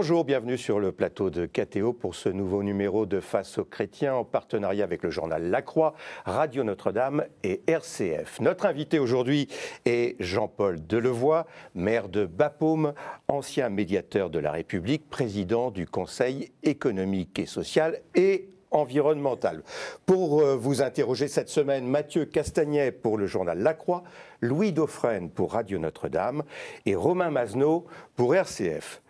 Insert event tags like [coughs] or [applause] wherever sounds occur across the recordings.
Bonjour, bienvenue sur le plateau de KTO pour ce nouveau numéro de Face aux chrétiens en partenariat avec le journal La Croix, Radio Notre-Dame et RCF. Notre invité aujourd'hui est Jean-Paul Delevoye, maire de Bapaume, ancien médiateur de la République, président du Conseil économique et social et environnemental. Pour euh, vous interroger cette semaine, Mathieu Castagnet pour le journal La Croix, Louis Dauphren pour Radio Notre-Dame et Romain Mazenot pour RCF.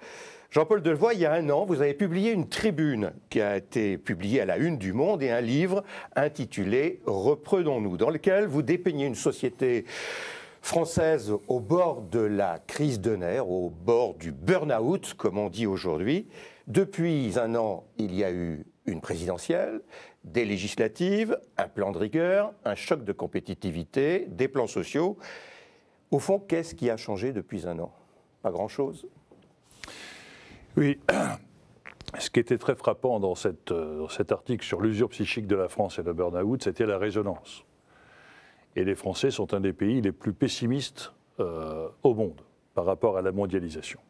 Jean-Paul Delevoye, il y a un an, vous avez publié une tribune qui a été publiée à la une du Monde et un livre intitulé Reprenons-nous, dans lequel vous dépeignez une société française au bord de la crise de nerfs, au bord du burn-out, comme on dit aujourd'hui. Depuis un an, il y a eu une présidentielle, des législatives, un plan de rigueur, un choc de compétitivité, des plans sociaux. Au fond, qu'est-ce qui a changé depuis un an Pas grand-chose. Oui. Ce qui était très frappant euh, dans, cet article sur l'usure psychique de la France et le burn-out, c'était la résonance. Et les Français sont un des pays les plus pessimistes euh, au monde par rapport à la mondialisation.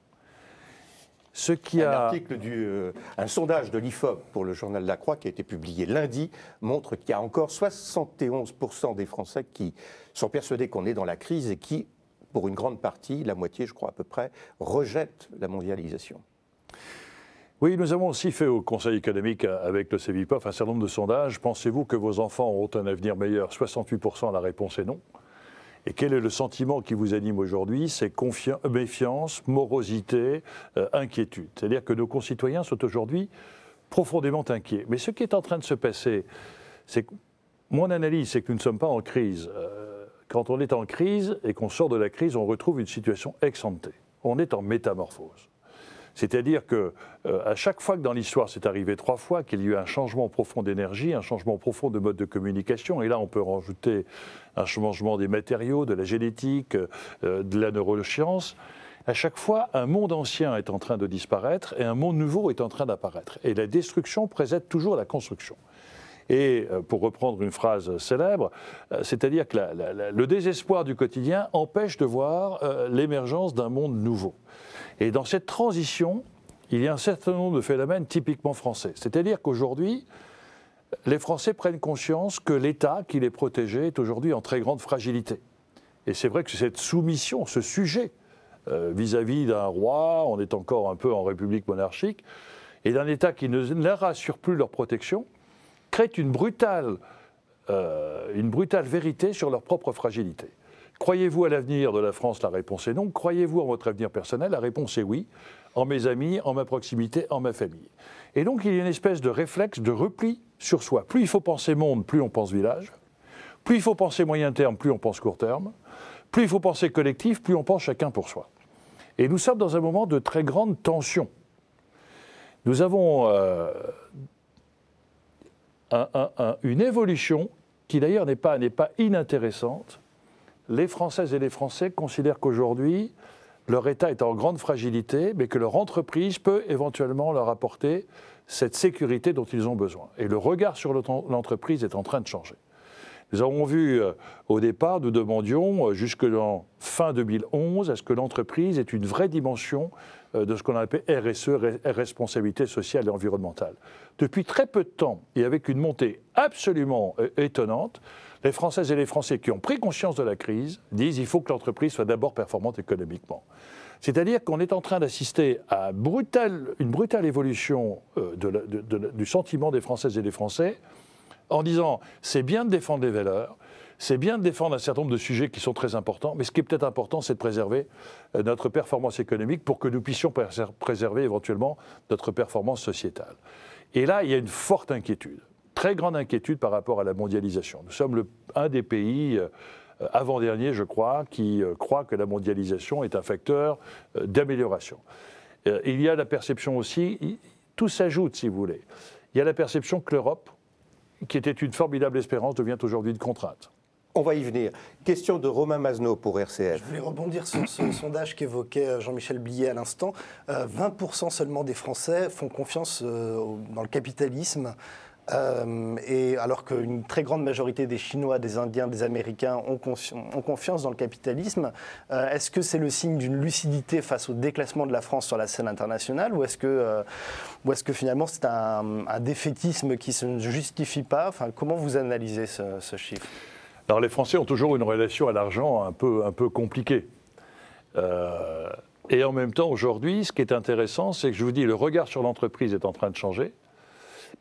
Ce qui a... Euh, un sondage de l'IFOP pour le journal La Croix qui a été publié lundi montre qu'il y a encore 71% des Français qui sont persuadés qu'on est dans la crise et qui, pour une grande partie, la moitié je crois à peu près, rejettent la mondialisation. Oui, nous avons aussi fait au Conseil économique euh, avec le CEVIPOF un certain nombre de sondages. Pensez-vous que vos enfants auront un avenir meilleur 68% la réponse est non. Et quel est le sentiment qui vous anime aujourd'hui C'est méfiance, morosité, euh, inquiétude. C'est-à-dire que nos concitoyens sont aujourd'hui profondément inquiets. Mais ce qui est en train de se passer, c'est que mon analyse, c'est que nous ne sommes pas en crise. Euh, quand on est en crise et qu'on sort de la crise, on retrouve une situation ex On est en métamorphose. C'est-à-dire que euh, chaque fois que dans l'histoire c'est arrivé trois fois, qu'il y a eu un changement profond d'énergie, un changement profond de mode de communication, et là on peut rajouter un changement des matériaux, de la génétique, euh, de la neurosciences, à chaque fois, un monde ancien est en train de disparaître et un monde nouveau est en train d'apparaître. Et la destruction précède toujours la construction. Et euh, pour reprendre une phrase célèbre, euh, c'est-à-dire que le désespoir du quotidien empêche de voir euh, l'émergence d'un monde nouveau. Et dans cette transition, il y a un certain nombre de phénomènes typiquement français. C'est-à-dire qu'aujourd'hui, les Français prennent conscience que l'État qui les protégeait est aujourd'hui en très grande fragilité. Et c'est vrai que cette soumission, ce sujet vis-à-vis d'un roi, on est encore un peu en république monarchique, et d'un État qui ne leur assure plus leur protection, créent une brutale, euh, une brutale vérité sur leur propre fragilité. Croyez-vous à l'avenir de la France La réponse est non. Croyez-vous en votre avenir personnel La réponse est oui. En mes amis, en ma proximité, en ma famille. Et donc il y a une espèce de réflexe de repli sur soi. Plus il faut penser monde, plus on pense village. Plus il faut penser moyen terme, plus on pense court terme. Plus il faut penser collectif, plus on pense chacun pour soi. Et nous sommes dans un moment de très grande tension. Nous avons euh, une évolution qui d'ailleurs n'est pas, inintéressante. Les Françaises et les Français considèrent qu'aujourd'hui, leur État est en grande fragilité, mais que leur entreprise peut éventuellement leur apporter cette sécurité dont ils ont besoin. Et le regard sur l'entreprise est en train de changer. Nous avons vu euh, au départ, nous demandions euh, jusque dans fin 2011 est ce que l'entreprise est une vraie dimension euh, de ce qu'on appelle RSE, responsabilité sociale et environnementale. Depuis très peu de temps, et avec une montée absolument euh, étonnante, les Françaises et les Français qui ont pris conscience de la crise disent il faut que l'entreprise soit d'abord performante économiquement. C'est-à-dire qu'on est en train d'assister à une brutale évolution euh, du sentiment des Françaises et des Français en disant c'est bien de défendre les valeurs, c'est bien de défendre un certain nombre de sujets qui sont très importants, mais ce qui est peut-être important, c'est de préserver euh, notre performance économique pour que nous puissions préserver éventuellement notre performance sociétale. Et là, il y a une forte inquiétude, très grande inquiétude par rapport à la mondialisation. Nous sommes le, un des pays euh, avant-dernier, je crois, qui euh, croit que la mondialisation est un facteur d'amélioration. Il y a la perception aussi, tout s'ajoute si vous voulez, il y a la perception que l'Europe, qui était une formidable espérance, devient aujourd'hui une contrainte. On va y venir. Question de Romain Mazneau pour RCF. Je voulais rebondir sur ce [coughs] sondage qu'évoquait euh, Jean-Michel Billet à l'instant. 20% euh, seulement des Français font confiance euh, dans le capitalisme. et alors qu'une très grande majorité des Chinois, des Indiens, des Américains ont, confiance dans le capitalisme, est-ce que c'est le signe d'une lucidité face au déclassement de la France sur la scène internationale ou est-ce que, finalement c'est un, défaitisme qui se justifie pas Comment vous analysez ce chiffre alors les Français ont toujours une relation à l'argent un peu, un peu compliquée. Euh, et en même temps, aujourd'hui, ce qui est intéressant, c'est que je vous dis, le regard sur l'entreprise est en train de changer,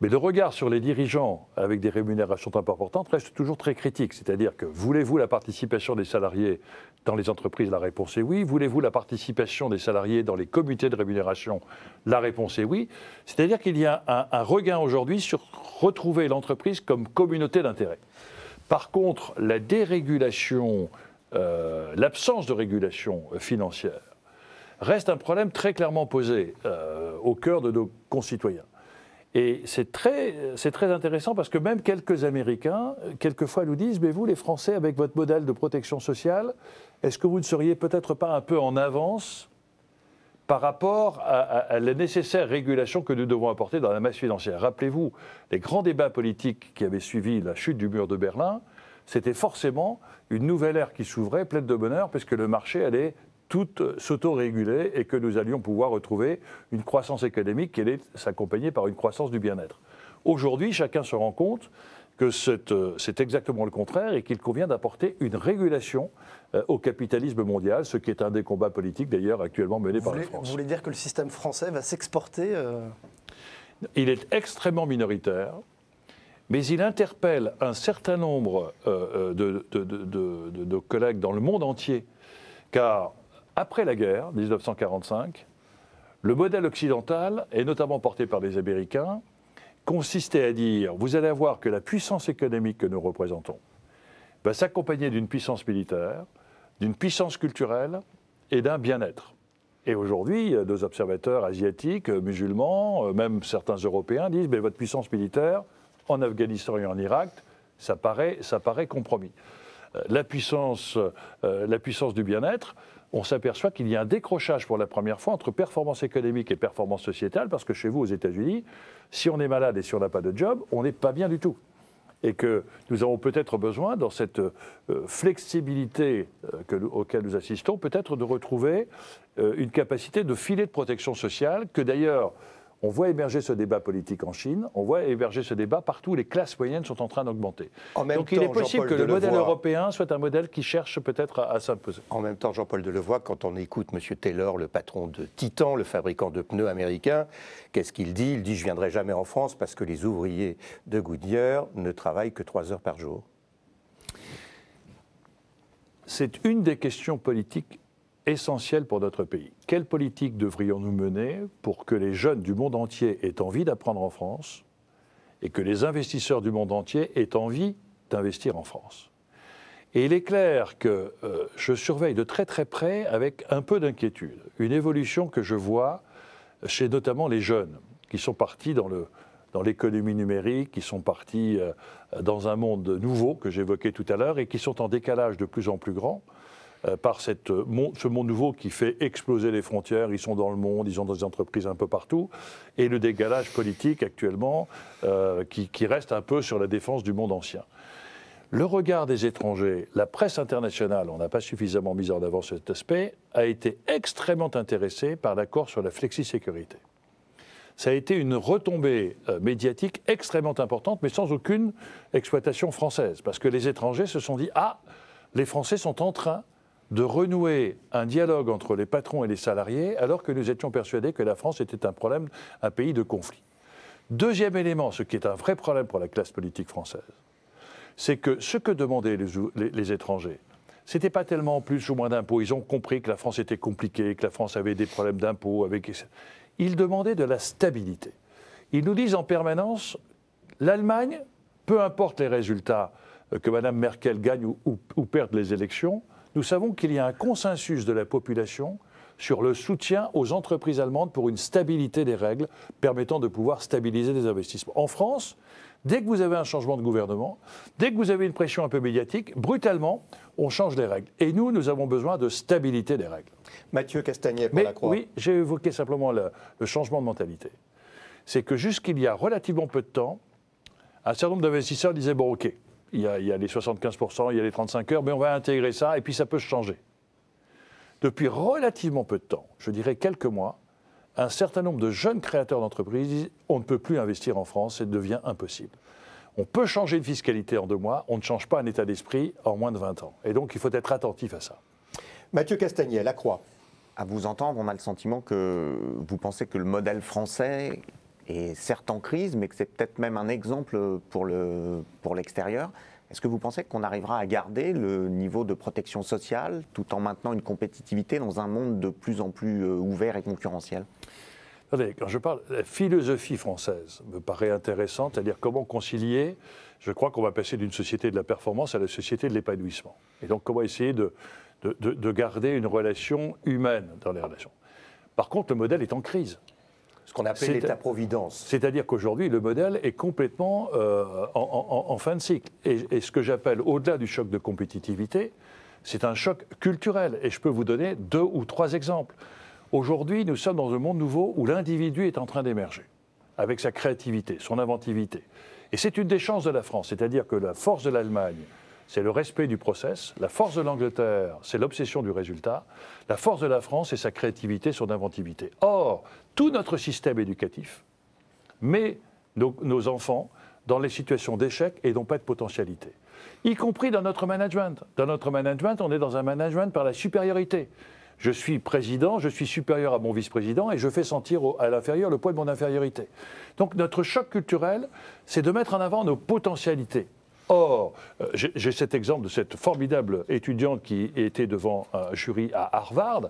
mais le regard sur les dirigeants avec des rémunérations importantes reste toujours très critique. C'est-à-dire que voulez-vous la participation des salariés dans les entreprises La réponse est oui. Voulez-vous la participation des salariés dans les comités de rémunération La réponse est oui. C'est-à-dire qu'il y a un, un regain aujourd'hui sur retrouver l'entreprise comme communauté d'intérêt. Par contre, la dérégulation, euh, l'absence de régulation financière reste un problème très clairement posé euh, au cœur de nos concitoyens. Et c'est très, très, intéressant parce que même quelques Américains, quelquefois, nous disent, mais vous, les Français, avec votre modèle de protection sociale, est-ce que vous ne seriez peut-être pas un peu en avance par rapport à, la nécessaire régulation que nous devons apporter dans la masse financière. Rappelez-vous, les grands débats politiques qui avaient suivi la chute du mur de Berlin, c'était forcément une nouvelle ère qui s'ouvrait, pleine de bonheur, puisque le marché allait tout euh, s'auto-réguler et que nous allions pouvoir retrouver une croissance économique qui allait s'accompagner par une croissance du bien-être. Aujourd'hui, chacun se rend compte que c'est euh, exactement le contraire et qu'il convient d'apporter une régulation euh, au capitalisme mondial, ce qui est un des combats politiques d'ailleurs actuellement menés par la France. Vous voulez dire que le système français va s'exporter euh Il est extrêmement minoritaire, mais il interpelle un certain nombre euh, de, collègues dans le monde entier, car après la guerre, 1945, le modèle occidental, et notamment porté par les Américains, consistait à dire, vous allez avoir que la puissance économique que nous représentons va s'accompagner d'une puissance militaire, d'une puissance culturelle et d'un bien-être. Et aujourd'hui, euh, deux observateurs asiatiques, euh, musulmans, euh, même certains Européens disent mais votre puissance militaire en Afghanistan et en Irak, ça paraît, ça paraît compromis. La puissance, la puissance du bien-être, on s'aperçoit qu'il y a un décrochage pour la première fois entre performance économique et performance sociétale, parce que chez vous, aux États-Unis, si on est malade et si on n'a pas de job, on n'est pas bien du tout et que nous avons peut-être besoin, dans cette euh, flexibilité euh, que, auquel nous assistons, peut-être de retrouver euh, une capacité de filet de protection sociale que d'ailleurs on voit émerger ce débat politique en Chine, on voit émerger ce débat partout, les classes moyennes sont en train d'augmenter. Donc temps, il est possible que le modèle européen soit un modèle qui cherche peut-être à, s'imposer. En même temps, Jean-Paul Delevoye, quand on écoute M. Taylor, le patron de Titan, le fabricant de pneus américain, qu'est-ce qu'il dit Il dit « je ne viendrai jamais en France parce que les ouvriers de Goodyear ne travaillent que trois heures par jour ». C'est une des questions politiques essentiel pour notre pays. Quelle politique devrions-nous mener pour que les jeunes du monde entier aient envie d'apprendre en France et que les investisseurs du monde entier aient envie d'investir en France Et il est clair que euh, je surveille de très très près, avec un peu d'inquiétude, une évolution que je vois chez notamment les jeunes qui sont partis dans dans l'économie numérique, qui sont partis euh, dans un monde nouveau que j'évoquais tout à l'heure et qui sont en décalage de plus en plus grand euh, par ce monde nouveau qui fait exploser les frontières. Ils sont dans le monde, ils ont des entreprises un peu partout. Et le dégalage politique actuellement euh, qui, reste un peu sur la défense du monde ancien. Le regard des étrangers, la presse internationale, on n'a pas suffisamment mis en avant cet aspect, a été extrêmement intéressé par l'accord sur la flexi-sécurité. Ça a été une retombée euh, médiatique extrêmement importante, mais sans aucune exploitation française, parce que les étrangers se sont dit Ah, les Français sont en train de renouer un dialogue entre les patrons et les salariés, alors que nous étions persuadés que la France était un problème, un pays de conflit. Deuxième élément, ce qui est un vrai problème pour la classe politique française, c'est que ce que demandaient les, les, étrangers, c'était pas tellement plus ou moins d'impôts. Ils ont compris que la France était compliquée, que la France avait des problèmes d'impôts. Avec... Ils demandaient de la stabilité. Ils nous disent en permanence, l'Allemagne, peu importe les résultats euh, que Mme Merkel gagne ou, ou, ou perde les élections, nous savons qu'il y a un consensus de la population sur le soutien aux entreprises allemandes pour une stabilité des règles permettant de pouvoir stabiliser des investissements. En France, dès que vous avez un changement de gouvernement, dès que vous avez une pression un peu médiatique, brutalement, on change les règles. Et nous, nous avons besoin de stabilité des règles. Mathieu Castagnet, pour la Croix. Oui, j'ai évoqué simplement le, le changement de mentalité. C'est que jusqu'il y a relativement peu de temps, un certain nombre d'investisseurs disaient, bon ok, il y, a, les 75%, il y a les 35 heures, mais on va intégrer ça et puis ça peut changer. Depuis relativement peu de temps, je dirais quelques mois, un certain nombre de jeunes créateurs d'entreprises disent on ne peut plus investir en France, et devient impossible. On peut changer de fiscalité en deux mois, on ne change pas un état d'esprit en moins de 20 ans. Et donc il faut être attentif à ça. Mathieu Castagnier, la Croix. À vous entendre, on a le sentiment que vous pensez que le modèle français et certes en crise, mais que c'est peut-être même un exemple pour l'extérieur. Le, pour est-ce que vous pensez qu'on arrivera à garder le niveau de protection sociale tout en maintenant une compétitivité dans un monde de plus en plus euh, ouvert et concurrentiel quand je parle, la philosophie française me paraît intéressante, c'est-à-dire comment concilier, je crois qu'on va passer d'une société de la performance à la société de l'épanouissement. Et donc comment essayer de, de garder une relation humaine dans les relations. Par contre, le modèle est en crise ce qu'on appelle l'État-providence. C'est-à-dire qu'aujourd'hui, le modèle est complètement euh, en, fin de cycle. et ce que j'appelle, au-delà du choc de compétitivité, c'est un choc culturel. Et je peux vous donner deux ou trois exemples. Aujourd'hui, nous sommes dans un monde nouveau où l'individu est en train d'émerger, avec sa créativité, son inventivité. Et c'est une des chances de la France, c'est-à-dire que la force de l'Allemagne, c'est le respect du process. La force de l'Angleterre, c'est l'obsession du résultat. La force de la France, c'est sa créativité, son inventivité. Or, tout notre système éducatif met nos, enfants dans les situations d'échec et n'ont pas de potentialité. Y compris dans notre management. Dans notre management, on est dans un management par la supériorité. Je suis président, je suis supérieur à mon vice-président et je fais sentir à l'inférieur le poids de mon infériorité. Donc notre choc culturel, c'est de mettre en avant nos potentialités Or, euh, j'ai cet exemple de cette formidable étudiante qui était devant un jury à Harvard,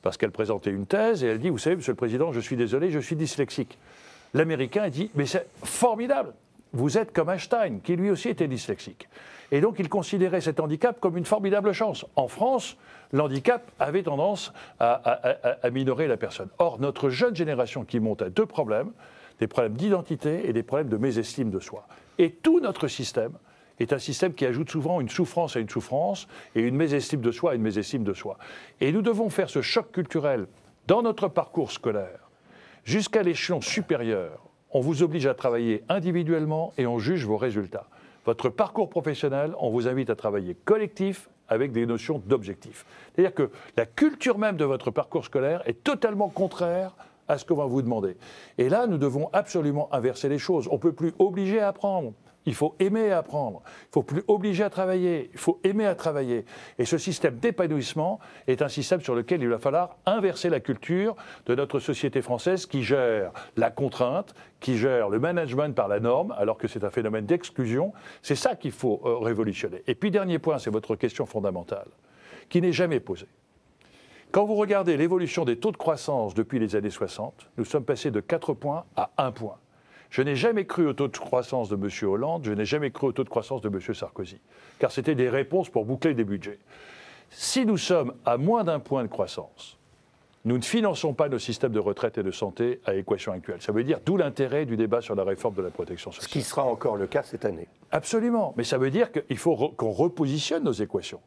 parce qu'elle présentait une thèse, et elle dit, vous savez, Monsieur le Président, je suis désolé, je suis dyslexique. L'Américain dit, mais c'est formidable, vous êtes comme Einstein, qui lui aussi était dyslexique. Et donc il considérait cet handicap comme une formidable chance. En France, l'handicap avait tendance à, à, minorer la personne. Or, notre jeune génération qui monte a deux problèmes, des problèmes d'identité et des problèmes de mésestime de soi. Et tout notre système est un système qui ajoute souvent une souffrance à une souffrance et une mésestime de soi à une mésestime de soi. Et nous devons faire ce choc culturel dans notre parcours scolaire jusqu'à l'échelon supérieur. On vous oblige à travailler individuellement et on juge vos résultats. Votre parcours professionnel, on vous invite à travailler collectif avec des notions d'objectifs. C'est-à-dire que la culture même de votre parcours scolaire est totalement contraire à ce qu'on va vous demander. Et là, nous devons absolument inverser les choses. On ne peut plus obliger à apprendre. Il faut aimer apprendre. Il faut plus obliger à travailler. Il faut aimer à travailler. Et ce système d'épanouissement est un système sur lequel il va falloir inverser la culture de notre société française qui gère la contrainte, qui gère le management par la norme, alors que c'est un phénomène d'exclusion. C'est ça qu'il faut euh, révolutionner. Et puis, dernier point, c'est votre question fondamentale, qui n'est jamais posée. Quand vous regardez l'évolution des taux de croissance depuis les années 60, nous sommes passés de 4 points à 1 point. Je n'ai jamais cru au taux de croissance de M. Hollande, je n'ai jamais cru au taux de croissance de M. Sarkozy, car c'était des réponses pour boucler des budgets. Si nous sommes à moins d'un point de croissance, nous ne finançons pas nos systèmes de retraite et de santé à équation actuelle. Ça veut dire d'où l'intérêt du débat sur la réforme de la protection sociale. Ce qui sera encore le cas cette année. Absolument. Mais ça veut dire qu'il faut qu'on repositionne nos équations.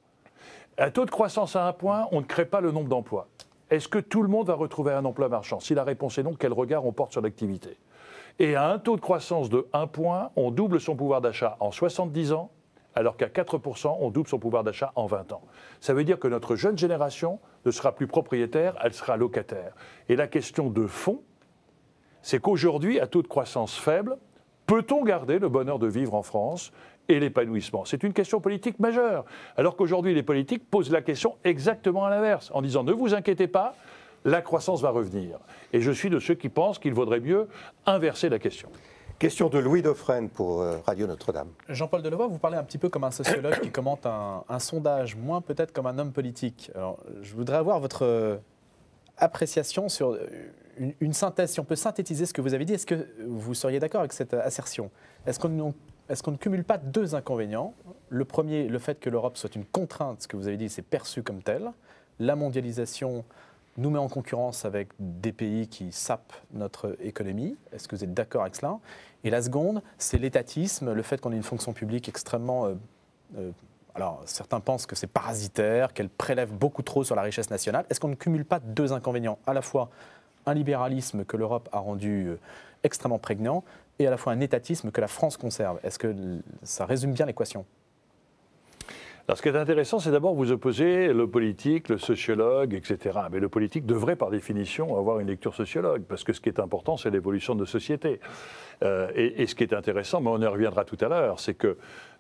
Un taux de croissance à un point, on ne crée pas le nombre d'emplois. Est-ce que tout le monde va retrouver un emploi marchand Si la réponse est non, quel regard on porte sur l'activité et à un taux de croissance de 1 point, on double son pouvoir d'achat en 70 ans, alors qu'à 4%, on double son pouvoir d'achat en 20 ans. Ça veut dire que notre jeune génération ne sera plus propriétaire, elle sera locataire. Et la question de fond, c'est qu'aujourd'hui, à taux de croissance faible, peut-on garder le bonheur de vivre en France et l'épanouissement C'est une question politique majeure. Alors qu'aujourd'hui, les politiques posent la question exactement à l'inverse, en disant ne vous inquiétez pas, la croissance va revenir. Et je suis de ceux qui pensent qu'il vaudrait mieux inverser la question. Question de Louis Dauphren pour euh, Radio Notre-Dame. Jean-Paul Delevoye, vous parlez un petit peu comme un sociologue qui commente un, sondage, moins peut-être comme un homme politique. je voudrais avoir votre euh, appréciation sur euh, une, synthèse. Si on peut synthétiser ce que vous avez dit, est-ce que vous seriez d'accord avec cette assertion Est-ce qu'on ne cumule pas deux inconvénients Le premier, le fait que l'Europe soit une contrainte, ce que vous avez dit, c'est perçu comme tel. La mondialisation nous met en concurrence avec des pays qui sapent notre économie. Est-ce que vous êtes d'accord avec cela Et la seconde, c'est l'étatisme, le fait qu'on ait une fonction publique extrêmement... Euh, euh, alors, certains pensent que c'est parasitaire, qu'elle prélève beaucoup trop sur la richesse nationale. Est-ce qu'on ne cumule pas deux inconvénients À la fois un libéralisme que l'Europe a rendu euh, extrêmement prégnant et à la fois un étatisme que la France conserve. Est-ce que ça résume bien l'équation alors, ce qui est intéressant, c'est d'abord vous opposer le politique, le sociologue, etc. Mais le politique devrait, par définition, avoir une lecture sociologue, parce que ce qui est important, c'est l'évolution de société. Euh, et, et, ce qui est intéressant, mais on y reviendra tout à l'heure, c'est que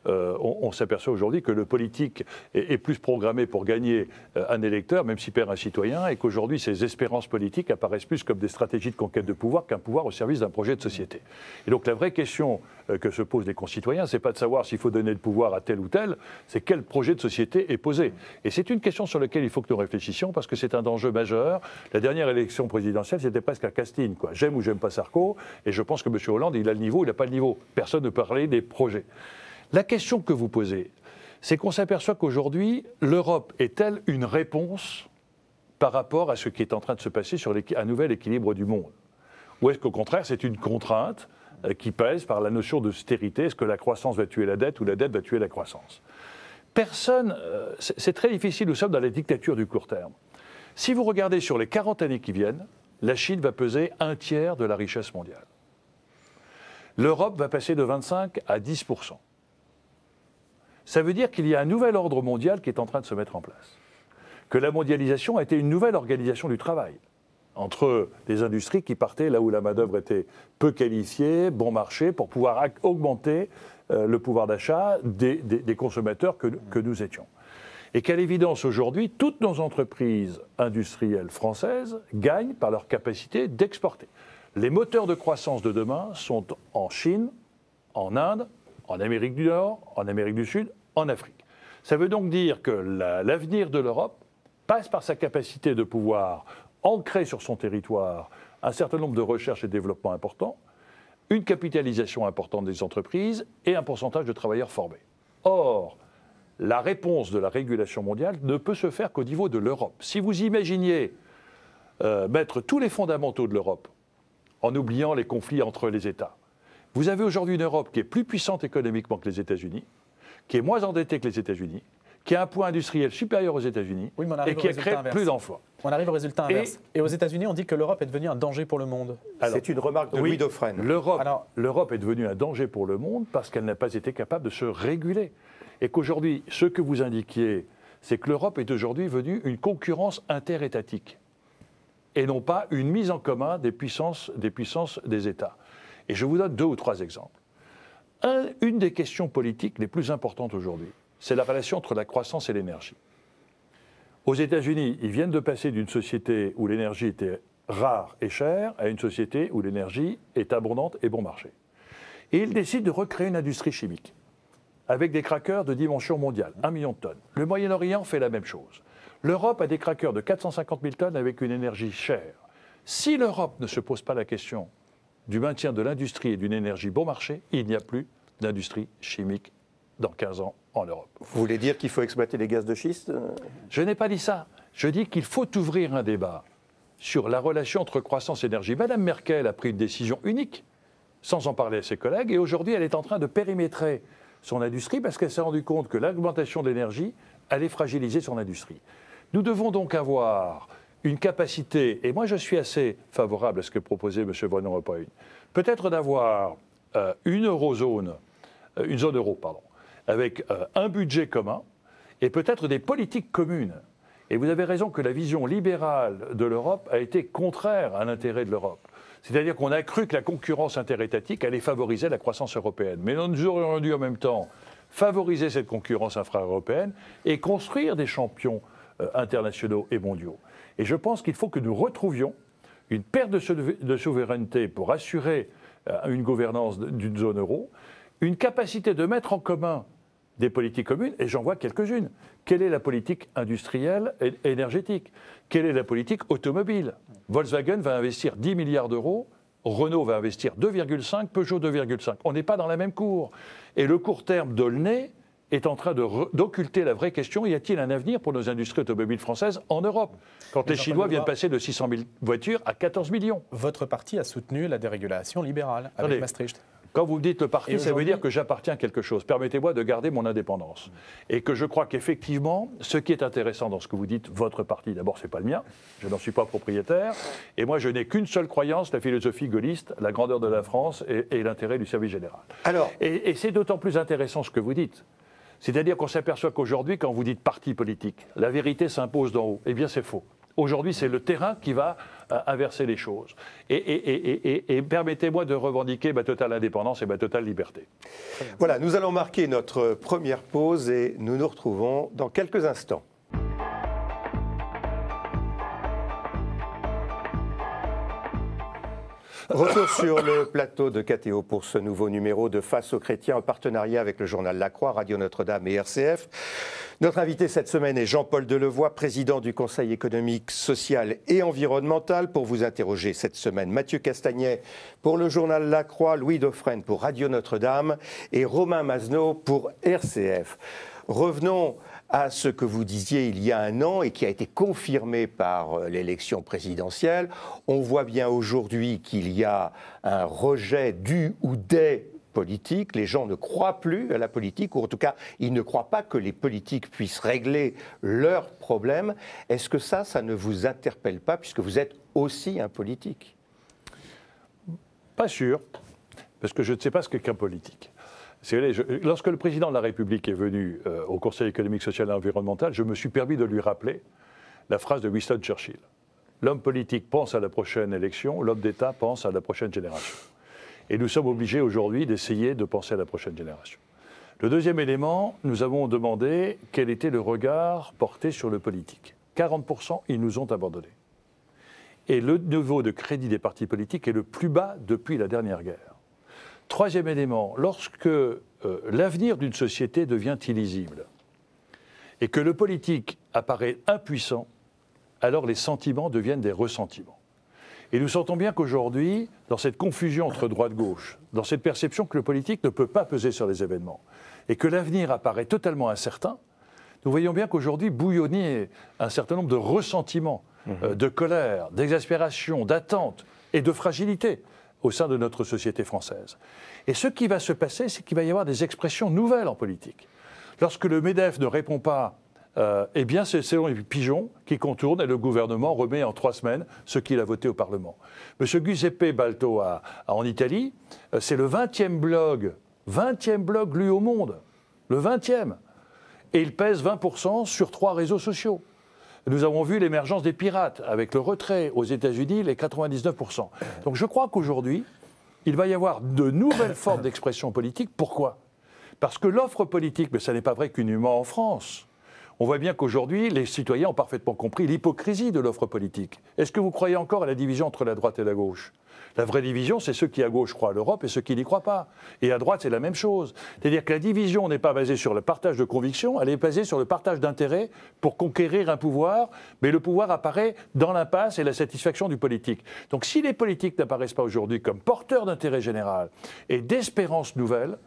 euh, on, s'aperçoit aujourd'hui que le politique est, plus programmé pour gagner euh, un électeur, même s'il perd un citoyen, et qu'aujourd'hui, ces espérances politiques apparaissent plus comme des stratégies de conquête de pouvoir qu'un pouvoir au service d'un projet de société. Et donc la vraie question euh, que se posent les concitoyens, c'est pas de savoir s'il faut donner le pouvoir à tel ou tel, c'est quel projet de société est posé. Et c'est une question sur laquelle il faut que nous réfléchissions parce que c'est un enjeu majeur. La dernière élection présidentielle, c'était presque un casting. J'aime ou j'aime pas Sarko, et je pense que M. Hollande, il a le niveau, il n'a pas le niveau. Personne ne parlait des projets. La question que vous posez, c'est qu'on s'aperçoit qu'aujourd'hui, l'Europe est-elle une réponse par rapport à ce qui est en train de se passer sur un nouvel équilibre du monde Ou est-ce qu'au contraire, c'est une contrainte euh, qui pèse par la notion d'austérité Est-ce que la croissance va tuer la dette ou la dette va tuer la croissance Personne, euh, c'est très difficile, nous sommes dans la dictature du court terme. Si vous regardez sur les 40 années qui viennent, la Chine va peser un tiers de la richesse mondiale. L'Europe va passer de 25 à 10 ça veut dire qu'il y a un nouvel ordre mondial qui est en train de se mettre en place. Que la mondialisation a été une nouvelle organisation du travail entre des industries qui partaient là où la main-d'œuvre était peu qualifiée, bon marché, pour pouvoir augmenter euh, le pouvoir d'achat des, consommateurs que, que nous étions. Et qu'à l'évidence, aujourd'hui, toutes nos entreprises industrielles françaises gagnent par leur capacité d'exporter. Les moteurs de croissance de demain sont en Chine, en Inde, en Amérique du Nord, en Amérique du Sud, en Afrique. Ça veut donc dire que l'avenir de l'Europe passe par sa capacité de pouvoir ancrer sur son territoire un certain nombre de recherches et développements importants, une capitalisation importante des entreprises et un pourcentage de travailleurs formés. Or, la réponse de la régulation mondiale ne peut se faire qu'au niveau de l'Europe. Si vous imaginiez euh, mettre tous les fondamentaux de l'Europe en oubliant les conflits entre les États, vous avez aujourd'hui une Europe qui est plus puissante économiquement que les États-Unis, qui est moins endetté que les États-Unis, qui a un poids industriel supérieur aux États-Unis et qui a créé plus d'emplois. On arrive au résultat inverse. Et, aux États-Unis, on dit que l'Europe est devenue un danger pour le monde. C'est une remarque de Louis L'Europe est devenue un danger pour le monde parce qu'elle n'a pas été capable de se réguler. Et qu'aujourd'hui, ce que vous indiquiez, c'est que l'Europe est aujourd'hui venue une concurrence interétatique et non pas une mise en commun des puissances des, puissances des États. Et je vous donne deux ou trois exemples une des questions politiques les plus importantes aujourd'hui, c'est la relation entre la croissance et l'énergie. Aux États-Unis, ils viennent de passer d'une société où l'énergie était rare et chère à une société où l'énergie est abondante et bon marché. Et ils décident de recréer une industrie chimique avec des crackers de dimension mondiale, 1 million de tonnes. Le Moyen-Orient fait la même chose. L'Europe a des craqueurs de 450 000 tonnes avec une énergie chère. Si l'Europe ne se pose pas la question du maintien de l'industrie et d'une énergie bon marché, il n'y a plus d'industrie chimique dans 15 ans en Europe. Vous voulez dire qu'il faut exploiter les gaz de schiste euh Je n'ai pas dit ça. Je dis qu'il faut ouvrir un débat sur la relation entre croissance et énergie. Madame Merkel a pris une décision unique, sans en parler à ses collègues, et aujourd'hui elle est en train de périmétrer son industrie parce qu'elle s'est rendue compte que l'augmentation de l'énergie allait fragiliser son industrie. Nous devons donc avoir une capacité, et moi je suis assez favorable à ce que proposait M. Von Rompuy, peut-être d'avoir euh, une eurozone, euh, une zone euro, pardon, avec euh, un budget commun et peut-être des politiques communes. Et vous avez raison que la vision libérale de l'Europe a été contraire à l'intérêt de l'Europe. C'est-à-dire qu'on a cru que la concurrence interétatique allait favoriser la croissance européenne. Mais nous aurions dû en même temps favoriser cette concurrence infra-européenne et construire des champions internationaux et mondiaux. Et je pense qu'il faut que nous retrouvions une perte de souveraineté pour assurer euh, une gouvernance d'une zone euro, une capacité de mettre en commun des politiques communes, et j'en vois quelques-unes. Quelle est la politique industrielle et énergétique Quelle est la politique automobile Volkswagen va investir 10 milliards d'euros, Renault va investir 2,5, Peugeot 2,5. On n'est pas dans la même cour. Et le court terme d'Aulnay est en train d'occulter la vraie question y a-t-il un avenir pour nos industries automobiles françaises en Europe Quand les Chinois viennent passer de 600 000 voitures à 14 millions. Votre parti a soutenu la dérégulation libérale avec Maastricht. Quand vous dites le parti, ça veut dire que j'appartiens à quelque chose. Permettez-moi de garder mon indépendance. Et que je crois qu'effectivement, ce qui est intéressant dans ce que vous dites, votre parti, d'abord, ce n'est pas le mien, je n'en suis pas propriétaire. Et moi, je n'ai qu'une seule croyance, la philosophie gaulliste, la grandeur de la France et, l'intérêt du service général. Alors, et, et c'est d'autant plus intéressant ce que vous dites c'est-à-dire qu'on s'aperçoit qu'aujourd'hui, quand vous dites parti politique, la vérité s'impose d'en haut. Eh bien, c'est faux. Aujourd'hui, c'est le terrain qui va euh, inverser les choses. Et, permettez-moi de revendiquer ma totale indépendance et ma totale liberté. Voilà, nous allons marquer notre première pause et nous nous retrouvons dans quelques instants. Retour sur le plateau de KTO pour ce nouveau numéro de Face aux chrétiens en partenariat avec le journal La Croix, Radio Notre-Dame et RCF. Notre invité cette semaine est Jean-Paul Delevoye, président du Conseil économique, social et environnemental. Pour vous interroger cette semaine, Mathieu Castagnet pour le journal La Croix, Louis Dauphren pour Radio Notre-Dame et Romain Mazneau pour RCF. Revenons à ce que vous disiez il y a un an et qui a été confirmé par euh, l'élection présidentielle. On voit bien aujourd'hui qu'il y a un rejet du ou des politiques. les gens ne croient plus à la politique, ou en tout cas, ils ne croient pas que les politiques puissent régler leurs problèmes. Est-ce que ça, ça ne vous interpelle pas, puisque vous êtes aussi un politique Pas sûr, parce que je ne sais pas ce qu'est qu'un politique lorsque le président de la République est venu euh, au Conseil économique, social et environnemental, je me suis permis de lui rappeler la phrase de Winston Churchill. L'homme politique pense à la prochaine élection, l'homme d'État pense à la prochaine génération. Et nous sommes obligés aujourd'hui d'essayer de penser à la prochaine génération. Le deuxième élément, nous avons demandé quel était le regard porté sur le politique. 40%, ils nous ont abandonnés. Et le niveau de crédit des partis politiques est le plus bas depuis la dernière guerre. Troisième élément, lorsque euh, l'avenir d'une société devient illisible et que le politique apparaît impuissant, alors les sentiments deviennent des ressentiments. Et nous sentons bien qu'aujourd'hui, dans cette confusion entre droite et gauche, dans cette perception que le politique ne peut pas peser sur les événements, et que l'avenir apparaît totalement incertain, nous voyons bien qu'aujourd'hui bouillonner un certain nombre de ressentiments, mmh. euh, de colère, d'exaspération, d'attente et de fragilité au sein de notre société française. Et ce qui va se passer, c'est qu'il va y avoir des expressions nouvelles en politique. Lorsque le MEDEF ne répond pas, euh, eh bien c'est selon les pigeons qui contournent et le gouvernement remet en trois semaines ce qu'il a voté au Parlement. Monsieur Giuseppe Balto en Italie, euh, c'est le 20e blog, 20e blog lu au monde, le 20e. Et il pèse 20% sur trois réseaux sociaux. Nous avons vu l'émergence des pirates avec le retrait aux États-Unis, les 99%. Donc je crois qu'aujourd'hui, il va y avoir de nouvelles [coughs] formes d'expression politique. Pourquoi Parce que l'offre politique, mais ça n'est pas vrai qu'uniquement en France. On voit bien qu'aujourd'hui, les citoyens ont parfaitement compris l'hypocrisie de l'offre politique. Est-ce que vous croyez encore à la division entre la droite et la gauche la vraie division, c'est ceux qui à gauche croient à l'Europe et ceux qui n'y croient pas. Et à droite, c'est la même chose. C'est-à-dire que la division n'est pas basée sur le partage de convictions, elle est basée sur le partage d'intérêts pour conquérir un pouvoir, mais le pouvoir apparaît dans l'impasse et la satisfaction du politique. Donc si les politiques n'apparaissent pas aujourd'hui comme porteurs d'intérêt général et d'espérance nouvelle,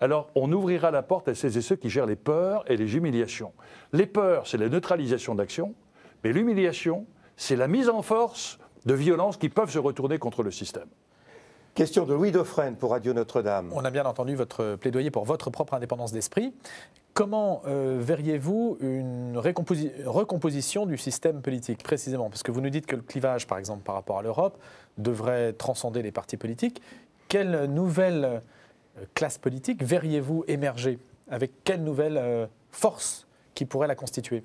alors on ouvrira la porte à celles et ceux qui gèrent les peurs et les humiliations. Les peurs, c'est la neutralisation d'action, mais l'humiliation, c'est la mise en force de violences qui peuvent se retourner contre le système. Question de Louis Dauphren pour Radio Notre-Dame. On a bien entendu votre plaidoyer pour votre propre indépendance d'esprit. Comment euh, verriez-vous une recomposition du système politique précisément Parce que vous nous dites que le clivage, par exemple, par rapport à l'Europe, devrait transcender les partis politiques. Quelle nouvelle euh, classe politique verriez-vous émerger Avec quelle nouvelle euh, force qui pourrait la constituer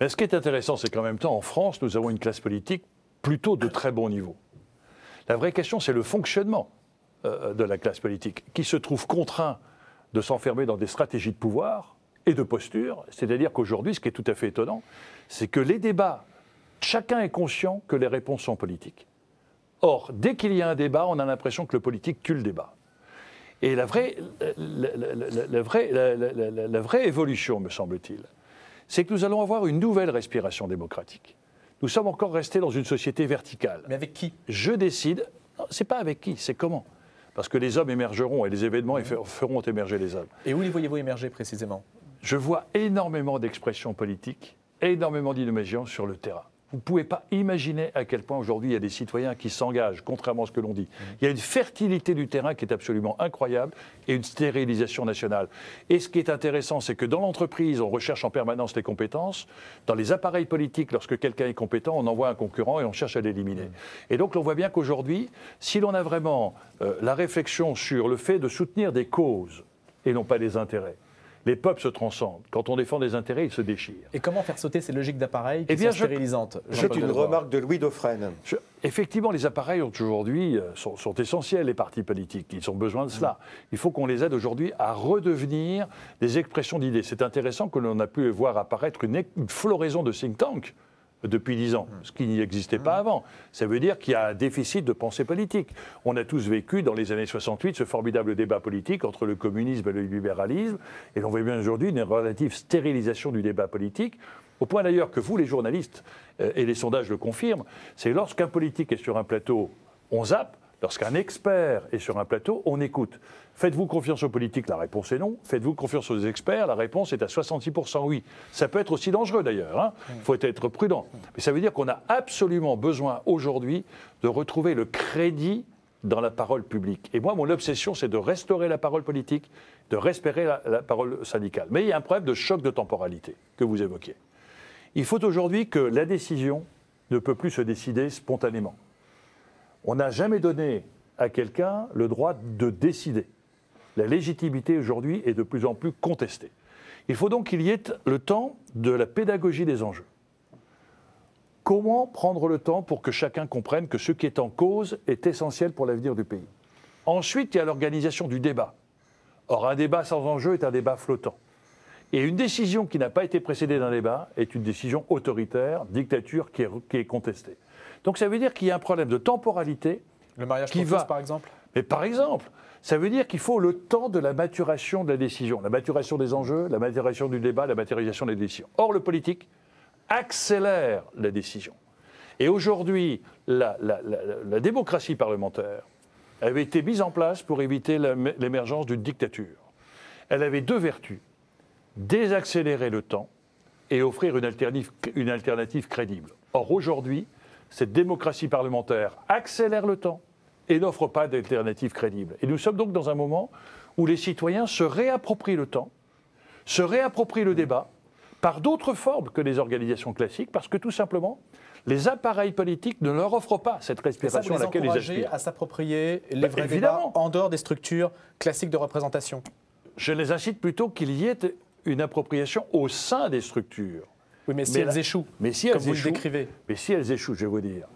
mais ce qui est intéressant, c'est qu'en même temps, en France, nous avons une classe politique plutôt de très bon niveau. La vraie question, c'est le fonctionnement euh, euh, de la classe politique, qui se trouve contraint de s'enfermer dans des stratégies de pouvoir et de posture. C'est-à-dire qu'aujourd'hui, ce qui est tout à fait étonnant, c'est que les débats, chacun est conscient que les réponses sont politiques. Or, dès qu'il y a un débat, on a l'impression que le politique tue le débat. Et la vraie évolution, me semble-t-il, c'est que nous allons avoir une nouvelle respiration démocratique. Nous sommes encore restés dans une société verticale. Mais avec qui Je décide. C'est pas avec qui, c'est comment. Parce que les hommes émergeront et les événements feront émerger les hommes. Et où les voyez-vous émerger précisément Je vois énormément d'expressions politiques, énormément d'innovations sur le terrain. Vous ne pouvez pas imaginer à quel point aujourd'hui il y a des citoyens qui s'engagent, contrairement à ce que l'on dit. Mmh. Il y a une fertilité du terrain qui est absolument incroyable et une stérilisation nationale. Et ce qui est intéressant, c'est que dans l'entreprise, on recherche en permanence les compétences. Dans les appareils politiques, lorsque quelqu'un est compétent, on envoie un concurrent et on cherche à l'éliminer. Mmh. Et donc, on voit bien qu'aujourd'hui, si l'on a vraiment euh, la réflexion sur le fait de soutenir des causes et non pas des intérêts, les peuples se transcendent. Quand on défend des intérêts, ils se déchirent. Et comment faire sauter ces logiques d'appareils qui eh bien, sont stérilisantes C'est une remarque de Louis Dauphren. effectivement, les appareils euh, sont, sont, essentiels, les partis politiques. Ils ont besoin de cela. Mmh. Il faut qu'on les aide aujourd'hui à redevenir des expressions d'idées. C'est intéressant que l'on a pu voir apparaître une, une floraison de think tanks depuis dix ans, ce qui n'existait pas mmh. avant. Ça veut dire qu'il y a un déficit de pensée politique. On a tous vécu dans les années 68 ce formidable débat politique entre le communisme et le libéralisme, et l'on voit bien aujourd'hui une relative stérilisation du débat politique. Au point d'ailleurs que vous, les journalistes, euh, et les sondages le confirment, c'est lorsqu'un politique est sur un plateau, on zappe, Lorsqu'un expert est sur un plateau, on écoute. Faites-vous confiance aux politiques La réponse est non. Faites-vous confiance aux experts La réponse est à 66% oui. Ça peut être aussi dangereux d'ailleurs. Il hein. faut être prudent. Mais ça veut dire qu'on a absolument besoin aujourd'hui de retrouver le crédit dans la parole publique. Et moi, mon obsession, c'est de restaurer la parole politique, de respirer la, la parole syndicale. Mais il y a un problème de choc de temporalité que vous évoquiez. Il faut aujourd'hui que la décision ne peut plus se décider spontanément. On n'a jamais donné à quelqu'un le droit de décider. La légitimité aujourd'hui est de plus en plus contestée. Il faut donc qu'il y ait le temps de la pédagogie des enjeux. Comment prendre le temps pour que chacun comprenne que ce qui est en cause est essentiel pour l'avenir du pays Ensuite, il y a l'organisation du débat. Or, un débat sans enjeu est un débat flottant. Et une décision qui n'a pas été précédée d'un débat est une décision autoritaire, dictature, qui est, qui est contestée. Donc ça veut dire qu'il y a un problème de temporalité. Le mariage qui va, par exemple Mais par exemple, ça veut dire qu'il faut le temps de la maturation de la décision, la maturation des enjeux, la maturation du débat, la maturation des décisions. Or, le politique accélère la décision. Et aujourd'hui, la, démocratie parlementaire avait été mise en place pour éviter l'émergence d'une dictature. Elle avait deux vertus désaccélérer le temps et offrir une alternative, une alternative crédible. Or, aujourd'hui, cette démocratie parlementaire accélère le temps et n'offre pas d'alternatives crédible. Et nous sommes donc dans un moment où les citoyens se réapproprient le temps, se réapproprient le débat par d'autres formes que les organisations classiques, parce que tout simplement, les appareils politiques ne leur offrent pas cette respiration à laquelle ils aspirent. à s'approprier les bah, vrais débats en dehors des structures classiques de représentation. Je les incite plutôt qu'il y ait une appropriation au sein des structures mais si elles échouent, comme vous décrivez. Mais si elles échouent, je vais vous dire,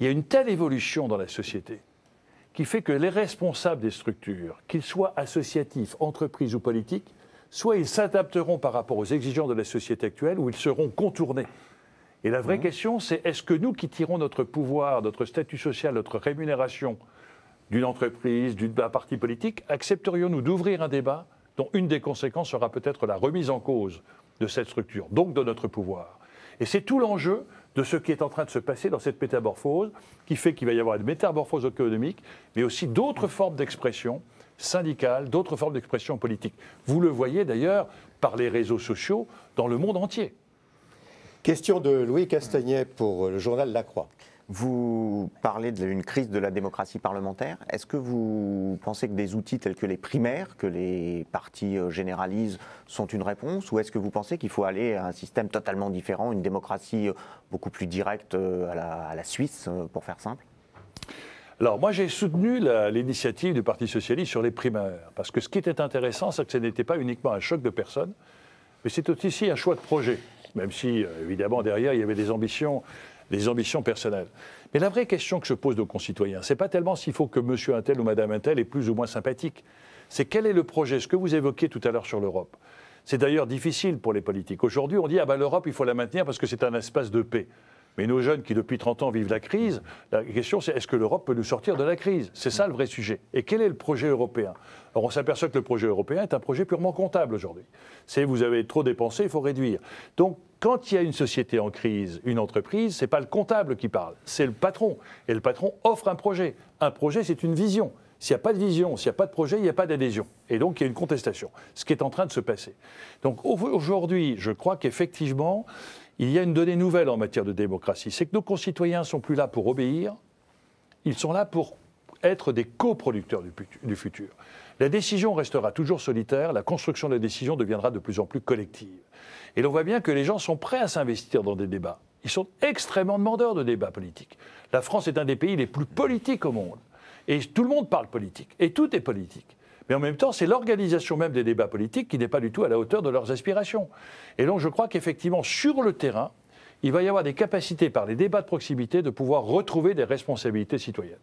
il y a une telle évolution dans la société qui fait que les responsables des structures, qu'ils soient associatifs, entreprises ou politiques, soit ils s'adapteront par rapport aux exigences de la société actuelle, ou ils seront contournés. Et la vraie mmh. question, c'est est-ce que nous qui tirons notre pouvoir, notre statut social, notre rémunération d'une entreprise, d'un parti politique, accepterions-nous d'ouvrir un débat dont une des conséquences sera peut-être la remise en cause de cette structure, donc de notre pouvoir. Et c'est tout l'enjeu de ce qui est en train de se passer dans cette métamorphose, qui fait qu'il va y avoir une métamorphose économique, mais aussi d'autres formes d'expression syndicale, d'autres formes d'expression politique. Vous le voyez d'ailleurs par les réseaux sociaux dans le monde entier. Question de Louis Castagnet pour le journal La Croix. Vous parlez d'une crise de la démocratie parlementaire. Est-ce que vous pensez que des outils tels que les primaires, que les partis euh, généralisent, sont une réponse Ou est-ce que vous pensez qu'il faut aller à un système totalement différent, une démocratie euh, beaucoup plus directe euh, à la, Suisse, pour faire simple alors moi j'ai soutenu l'initiative du Parti socialiste sur les primaires, parce que ce qui était intéressant, c'est que ce n'était pas uniquement un choc de personnes, mais c'est aussi un choix de projet, même si évidemment derrière il y avait des ambitions les ambitions personnelles. Mais la vraie question que se pose nos concitoyens, c'est pas tellement s'il faut que monsieur intel ou madame intel tel est plus ou moins sympathique. C'est quel est le projet, ce que vous évoquiez tout à l'heure sur l'Europe. C'est d'ailleurs difficile pour les politiques. Aujourd'hui, on dit ah ben l'Europe, il faut la maintenir parce que c'est un espace de paix. Mais nos jeunes qui, depuis 30 ans, vivent la crise, la question c'est est-ce que l'Europe peut nous sortir de la crise C'est ça le vrai sujet. Et quel est le projet européen Alors on s'aperçoit que le projet européen est un projet purement comptable aujourd'hui. C'est vous avez trop dépensé, il faut réduire. Donc quand il y a une société en crise, une entreprise, ce n'est pas le comptable qui parle, c'est le patron. Et le patron offre un projet. Un projet, c'est une vision. S'il n'y a pas de vision, s'il n'y a pas de projet, il n'y a pas d'adhésion. Et donc, il y a une contestation, ce qui est en train de se passer. Donc, aujourd'hui, je crois qu'effectivement, il y a une donnée nouvelle en matière de démocratie. C'est que nos concitoyens sont plus là pour obéir, ils sont là pour être des coproducteurs du futur. La décision restera toujours solitaire, la construction de la décision deviendra de plus en plus collective. Et l'on voit bien que les gens sont prêts à s'investir dans des débats. Ils sont extrêmement demandeurs de débats politiques. La France est un des pays les plus politiques au monde. Et tout le monde parle politique. Et tout est politique. Mais en même temps, c'est l'organisation même des débats politiques qui n'est pas du tout à la hauteur de leurs aspirations. Et donc, je crois qu'effectivement, sur le terrain, il va y avoir des capacités par les débats de proximité de pouvoir retrouver des responsabilités citoyennes.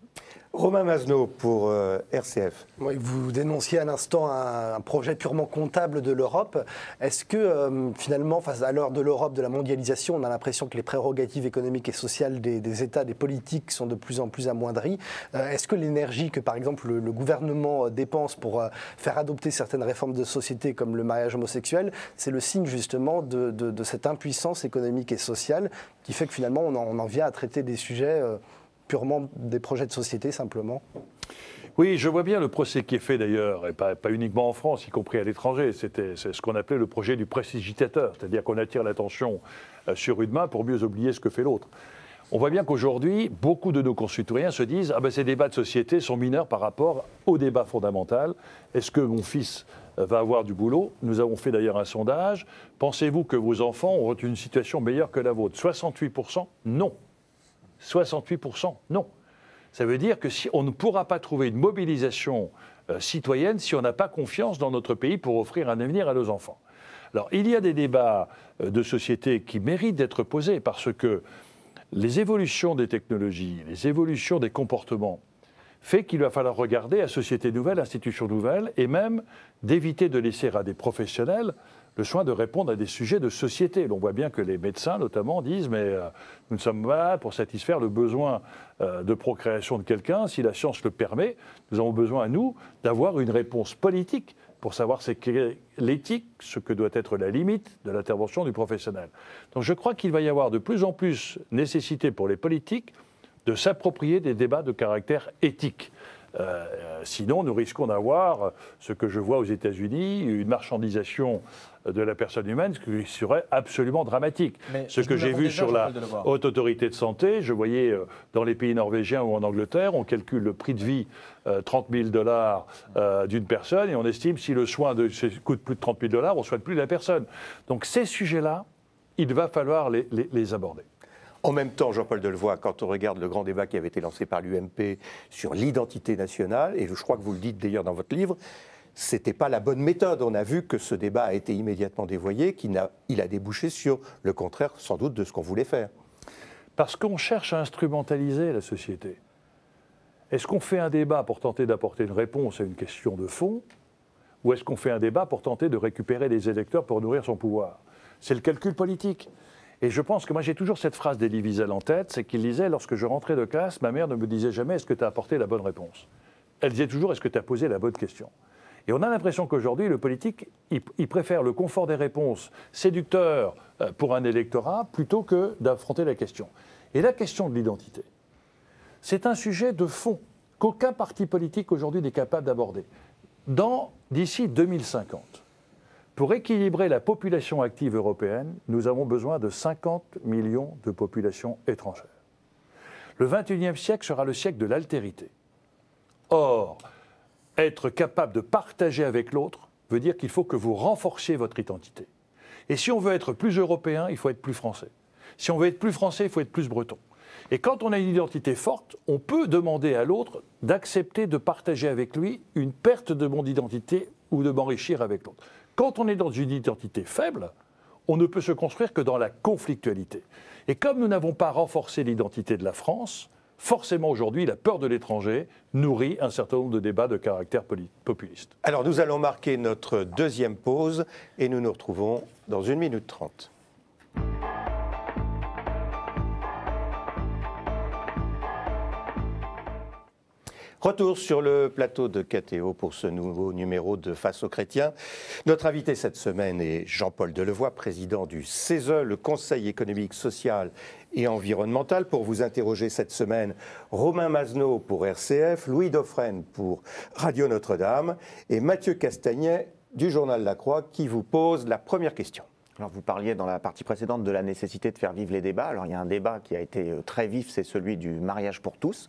Romain Mazenot pour euh, RCF. vous dénonciez à l'instant un, projet purement comptable de l'Europe. Est-ce que euh, finalement, face à l'heure de l'Europe, de la mondialisation, on a l'impression que les prérogatives économiques et sociales des, États, des politiques sont de plus en plus amoindries euh, Est-ce que l'énergie que par exemple le, gouvernement dépense pour faire adopter certaines réformes de société comme le mariage homosexuel, c'est le signe justement de cette impuissance économique et sociale qui fait que finalement on en, vient à traiter des sujets euh, purement des projets de société simplement oui, je vois bien le procès qui est fait d'ailleurs, et pas, pas, uniquement en France, y compris à l'étranger. C'était ce qu'on appelait le projet du prestigitateur, c'est-à-dire qu'on attire l'attention euh, sur une main pour mieux oublier ce que fait l'autre. On voit bien qu'aujourd'hui, beaucoup de nos concitoyens se disent Ah ben ces débats de société sont mineurs par rapport au débat fondamental. Est-ce que mon fils va avoir du boulot. Nous avons fait d'ailleurs un sondage. Pensez-vous que vos enfants auront une situation meilleure que la vôtre 68% non. 68% non. Ça veut dire que si on ne pourra pas trouver une mobilisation euh, citoyenne si on n'a pas confiance dans notre pays pour offrir un avenir à nos enfants. Alors, il y a des débats euh, de société qui méritent d'être posés parce que les évolutions des technologies, les évolutions des comportements fait qu'il va falloir regarder à société nouvelle, institution nouvelle, et même d'éviter de laisser à des professionnels le soin de répondre à des sujets de société. On voit bien que les médecins, notamment, disent mais euh, nous ne sommes pas là pour satisfaire le besoin euh, de procréation de quelqu'un. Si la science le permet, nous avons besoin à nous d'avoir une réponse politique pour savoir c'est l'éthique, ce que doit être la limite de l'intervention du professionnel. Donc je crois qu'il va y avoir de plus en plus nécessité pour les politiques de s'approprier des débats de caractère éthique. Euh, euh, sinon, nous risquons d'avoir euh, ce que je vois aux États-Unis, une marchandisation de la personne humaine, ce qui serait absolument dramatique. ce que j'ai vu sur la haute autorité de santé, je voyais dans les pays norvégiens ou en Angleterre, on calcule le prix de vie, 30 000 dollars d'une personne, et on estime si le soin de, coûte plus de 30 000 dollars, on ne soigne plus la personne. Donc ces sujets-là, il va falloir les aborder. En même temps, Jean-Paul Delevoye, quand on regarde le grand débat qui avait été lancé par l'UMP sur l'identité nationale, et je crois que vous le dites d'ailleurs dans votre livre, c'était pas la bonne méthode. On a vu que ce débat a été immédiatement dévoyé, qu'il a, a débouché sur le contraire, sans doute, de ce qu'on voulait faire. Parce qu'on cherche à instrumentaliser la société. Est-ce qu'on fait un débat pour tenter d'apporter une réponse à une question de fond, ou est-ce qu'on fait un débat pour tenter de récupérer des électeurs pour nourrir son pouvoir C'est le calcul politique. Et je pense que moi, j'ai toujours cette phrase d'Elie Wiesel en tête, c'est qu'il disait, lorsque je rentrais de classe, ma mère ne me disait jamais, est-ce que tu as apporté la bonne réponse Elle disait toujours, est-ce que tu as posé la bonne question et on a l'impression qu'aujourd'hui, le politique, il, préfère le confort des réponses séducteurs euh, pour un électorat plutôt que d'affronter la question. Et la question de l'identité, c'est un sujet de fond qu'aucun parti politique aujourd'hui n'est capable d'aborder. Dans d'ici 2050, pour équilibrer la population active européenne, nous avons besoin de 50 millions de populations étrangères. Le 21e siècle sera le siècle de l'altérité. Or, être capable de partager avec l'autre veut dire qu'il faut que vous renforciez votre identité. Et si on veut être plus européen, il faut être plus français. Si on veut être plus français, il faut être plus breton. Et quand on a une identité forte, on peut demander à l'autre d'accepter de partager avec lui une perte de mon identité ou de m'enrichir avec l'autre. Quand on est dans une identité faible, on ne peut se construire que dans la conflictualité. Et comme nous n'avons pas renforcé l'identité de la France, forcément aujourd'hui, la peur de l'étranger nourrit un certain nombre de débats de caractère populiste. Alors nous allons marquer notre deuxième pause et nous nous retrouvons dans une minute trente. Retour sur le plateau de KTO pour ce nouveau numéro de Face aux chrétiens. Notre invité cette semaine est Jean-Paul Delevoye, président du CESE, e, le Conseil économique, social et environnemental. Pour vous interroger cette semaine, Romain Masneau pour RCF, Louis Dauphren pour Radio Notre-Dame et Mathieu Castagnet du journal La Croix qui vous pose la première question. Alors vous parliez dans la partie précédente de la nécessité de faire vivre les débats. Alors il y a un débat qui a été euh, très vif, c'est celui du mariage pour tous.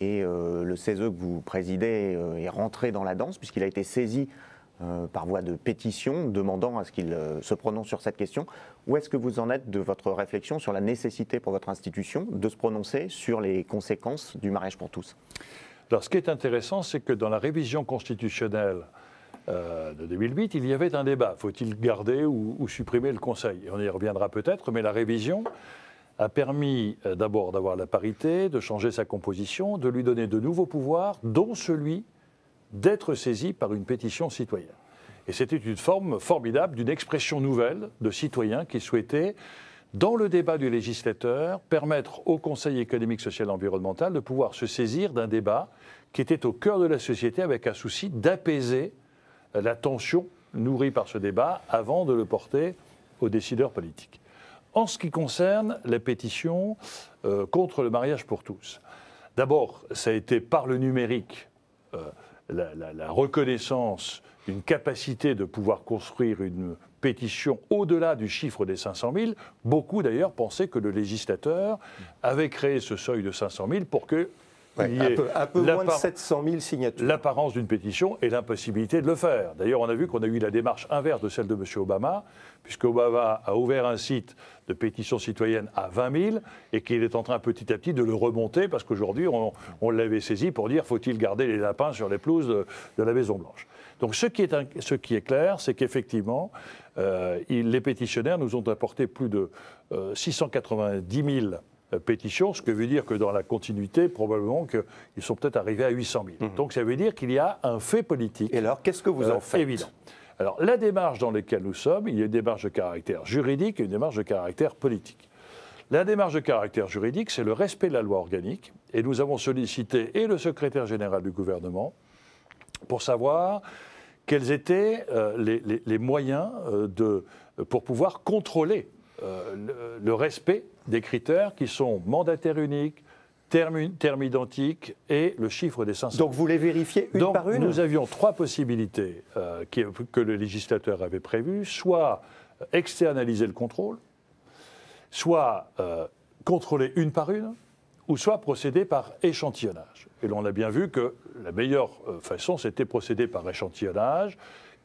Et euh, le CESE que vous présidez euh, est rentré dans la danse puisqu'il a été saisi euh, par voie de pétition demandant à ce qu'il se prononce sur cette question. Où est-ce que vous en êtes de votre réflexion sur la nécessité pour votre institution de se prononcer sur les conséquences du mariage pour tous Alors ce qui est intéressant, c'est que dans la révision constitutionnelle de 2008, il y avait un débat. Faut-il garder ou, supprimer le Conseil On y reviendra peut-être, mais la révision a permis euh, d'abord d'avoir la parité, de changer sa composition, de lui donner de nouveaux pouvoirs, dont celui d'être saisi par une pétition citoyenne. Et c'était une forme formidable d'une expression nouvelle de citoyens qui souhaitaient, dans le débat du législateur, permettre au Conseil économique, social et environnemental de pouvoir se saisir d'un débat qui était au cœur de la société avec un souci d'apaiser euh, la tension nourrie par ce débat avant de le porter aux décideurs politiques. En ce qui concerne la pétition euh, contre le mariage pour tous, d'abord, ça a été par le numérique euh, la, reconnaissance d'une capacité de pouvoir construire une pétition au-delà du chiffre des 500 000. Beaucoup d'ailleurs pensaient que le législateur avait créé ce seuil de 500 000 pour que un, peu, moins de 700 000 signatures. L'apparence d'une pétition et l'impossibilité de le faire. D'ailleurs, on a vu qu'on a eu la démarche inverse de celle de M. Obama, puisque Obama a ouvert un site de pétition citoyenne à 20 000 et qu'il est en train petit à petit de le remonter parce qu'aujourd'hui, on, l'avait saisi pour dire faut-il garder les lapins sur les pelouses de, la Maison-Blanche. Donc ce qui est, ce qui est clair, c'est qu'effectivement, euh, les pétitionnaires nous ont apporté plus de 690 euh, 000 euh, pétitions, ce que veut dire que dans la continuité, probablement qu'ils sont peut-être arrivés à 800 000. Mhm. Donc ça veut dire qu'il y a un fait politique. Et alors, qu'est-ce que vous en euh, faites Évident. Alors, la démarche dans laquelle nous sommes, il y a une démarche de caractère juridique et une démarche de caractère politique. La démarche de caractère juridique, c'est le respect de la loi organique, et nous avons sollicité et le secrétaire général du gouvernement pour savoir quels étaient euh, les, moyens de, pour pouvoir contrôler le, le, respect des critères qui sont mandataires unique, terme, terme identique et le chiffre des 500. Donc vous les vérifiez une par une Nous avions trois possibilités euh, que le législateur avait prévues, soit euh, externaliser le contrôle, soit euh, contrôler une par une, ou soit procéder par échantillonnage. Et l'on a bien vu que la meilleure façon, c'était procéder par échantillonnage,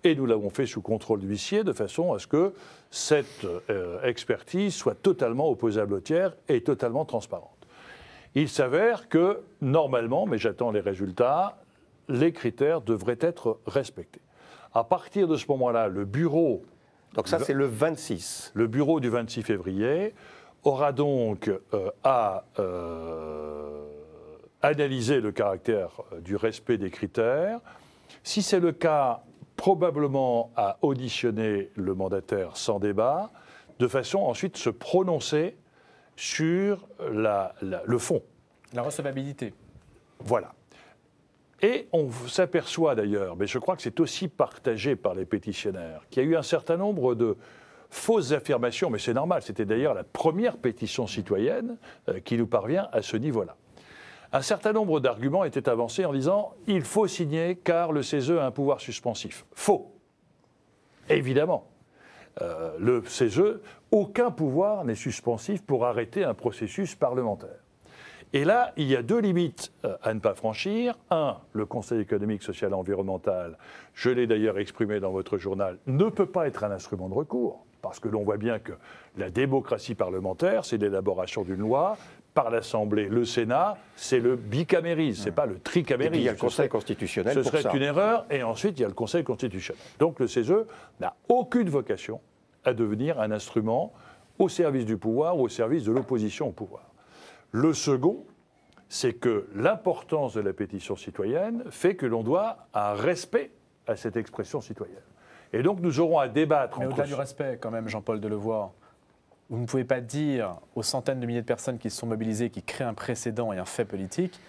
et nous l'avons fait sous contrôle d'huissier, de façon à ce que cette euh, expertise soit totalement opposable au tiers et totalement transparente. Il s'avère que, normalement, mais j'attends les résultats, les critères devraient être respectés. À partir de ce moment-là, le bureau. Donc, ça, c'est le 26. Le bureau du 26 février aura donc euh, à euh, analyser le caractère du respect des critères. Si c'est le cas, probablement à auditionner le mandataire sans débat, de façon ensuite se prononcer sur le fond. La recevabilité. Voilà. Et on s'aperçoit d'ailleurs, mais je crois que c'est aussi partagé par les pétitionnaires, qu'il y a eu un certain nombre de fausses affirmations, mais c'est normal, c'était d'ailleurs la première pétition citoyenne euh, qui nous parvient à ce niveau-là un certain nombre d'arguments étaient avancés en disant il faut signer car le CESE a un pouvoir suspensif. Faux. Évidemment. Euh, le CESE, aucun pouvoir n'est suspensif pour arrêter un processus parlementaire. Et là, il y a deux limites euh, à ne pas franchir. Un, le Conseil économique, social et environnemental, je l'ai d'ailleurs exprimé dans votre journal, ne peut pas être un instrument de recours, parce que l'on voit bien que la démocratie parlementaire, c'est l'élaboration d'une loi par l'Assemblée. Le Sénat, c'est le bicamérisme, n'est pas le tricamérisme. il y a le Conseil constitutionnel. Ce serait une erreur, et ensuite il y a le Conseil constitutionnel. Donc le CESE n'a aucune vocation à devenir un instrument au service du pouvoir ou au service de l'opposition au pouvoir. Le second, c'est que l'importance de la pétition citoyenne fait que l'on doit un respect à cette expression citoyenne. Et donc nous aurons à débattre. Mais au-delà du respect, quand même, Jean-Paul Delevoye, vous ne pouvez pas dire aux centaines de milliers de personnes qui se sont mobilisées, qui créent un précédent et un fait politique,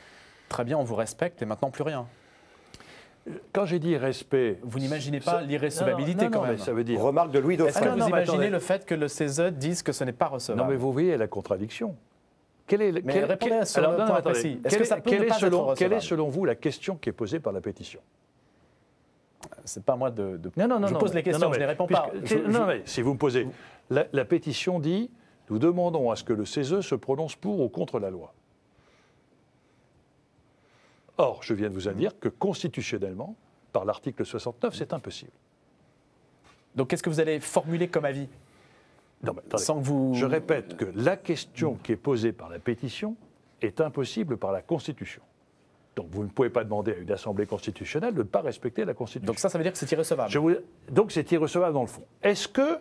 très bien, on vous respecte et maintenant plus rien. Quand j'ai dit respect, vous n'imaginez pas l'irrécevabilité quand même. ça veut dire. Remarque de Louis Dauphin. Est-ce que vous imaginez le fait que le CESE dise que ce n'est pas recevable Non, mais vous voyez la contradiction. Quelle est, est quelle, est selon, est selon vous la question qui est posée par la pétition c'est pas moi de, Non, non, non. Je pose les questions, je ne réponds pas. non, mais si vous me posez, la, pétition dit nous demandons à ce que le CESE se prononce pour ou contre la loi. Or, je viens de vous dire que constitutionnellement, par l'article 69, c'est impossible. Donc qu'est-ce que vous allez formuler comme avis non, Sans que vous... Je répète que la question qui est posée par la pétition est impossible par la Constitution. Donc vous ne pouvez pas demander à une assemblée constitutionnelle de ne pas respecter la Constitution. Donc ça, ça veut dire que c'est irrecevable. Donc c'est irrecevable dans le fond. Est-ce que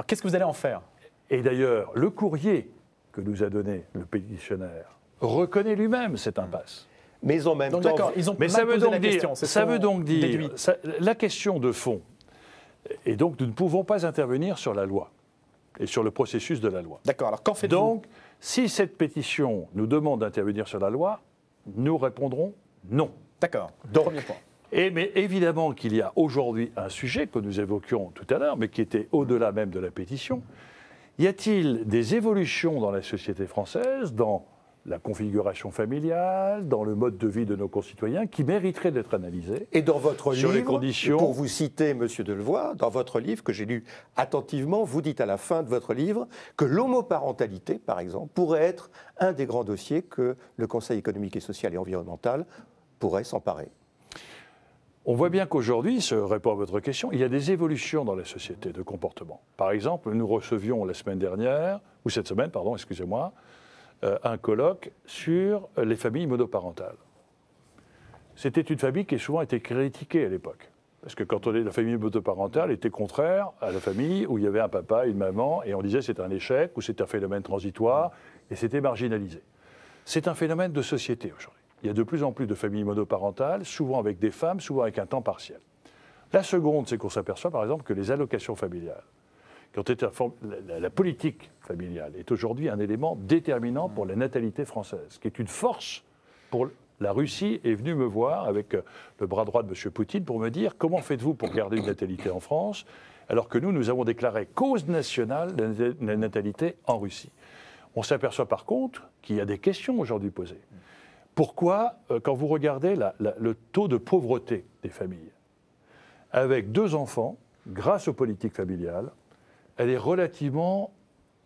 alors qu'est-ce que vous allez en faire Et d'ailleurs, le courrier que nous a donné le pétitionnaire reconnaît lui-même cette hmm. impasse. Mais en même temps, ils ont mais ça veut donc la dire, question, ça veut donc dire, la question de fond. Et donc, nous ne pouvons pas intervenir sur la loi et sur le processus de la loi. D'accord. Alors, qu'en fait Donc, si cette pétition nous demande d'intervenir sur la loi, nous répondrons non. D'accord. Premier point mais évidemment qu'il y a aujourd'hui un sujet que nous évoquions tout à l'heure, mais qui était au-delà même de la pétition. Y a-t-il des évolutions dans la société française, dans la configuration familiale, dans le mode de vie de nos concitoyens, qui mériteraient d'être analysées ?– Et dans votre livre, pour vous citer Monsieur Delevoye, dans votre livre que j'ai lu attentivement, vous dites à la fin de votre livre que l'homoparentalité, par exemple, pourrait être un des grands dossiers que le Conseil économique et social et environnemental pourrait s'emparer. On voit bien qu'aujourd'hui, ce répond à votre question, il y a des évolutions dans la société de comportement. Par exemple, nous recevions la semaine dernière, ou cette semaine, pardon, excusez-moi, euh, un colloque sur les familles monoparentales. C'était une famille qui a souvent été critiquée à l'époque. Parce que quand on est la famille monoparentale, était contraire à la famille où il y avait un papa, une maman, et on disait c'est un échec ou c'est un phénomène transitoire, et c'était marginalisé. C'est un phénomène de société aujourd'hui il y a de plus en plus de familles monoparentales, souvent avec des femmes, souvent avec un temps partiel. La seconde, c'est qu'on s'aperçoit par exemple que les allocations familiales, la, politique familiale, est aujourd'hui un élément déterminant pour la natalité française, qui est une force pour la Russie est venue me voir avec euh, le bras droit de M. Poutine pour me dire comment faites-vous pour garder une natalité en France alors que nous, nous avons déclaré cause nationale la natalité en Russie. On s'aperçoit par contre qu'il y a des questions aujourd'hui posées. Pourquoi, euh, quand vous regardez le taux de pauvreté des familles, avec deux enfants, grâce aux politiques familiales, elle est relativement